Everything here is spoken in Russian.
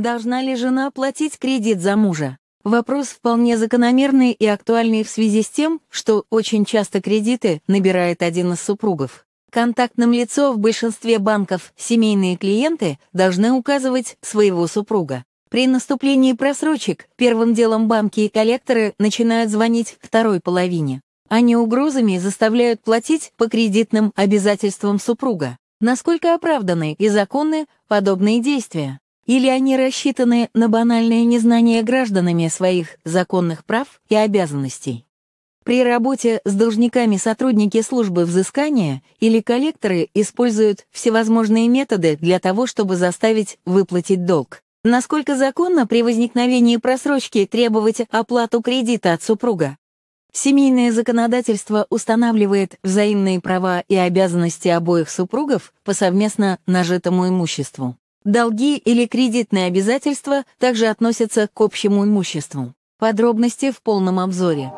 Должна ли жена платить кредит за мужа? Вопрос вполне закономерный и актуальный в связи с тем, что очень часто кредиты набирает один из супругов. Контактным лицо в большинстве банков семейные клиенты должны указывать своего супруга. При наступлении просрочек первым делом банки и коллекторы начинают звонить второй половине. Они угрозами заставляют платить по кредитным обязательствам супруга. Насколько оправданы и законны подобные действия? Или они рассчитаны на банальное незнание гражданами своих законных прав и обязанностей? При работе с должниками сотрудники службы взыскания или коллекторы используют всевозможные методы для того, чтобы заставить выплатить долг. Насколько законно при возникновении просрочки требовать оплату кредита от супруга? Семейное законодательство устанавливает взаимные права и обязанности обоих супругов по совместно нажитому имуществу. Долги или кредитные обязательства также относятся к общему имуществу. Подробности в полном обзоре.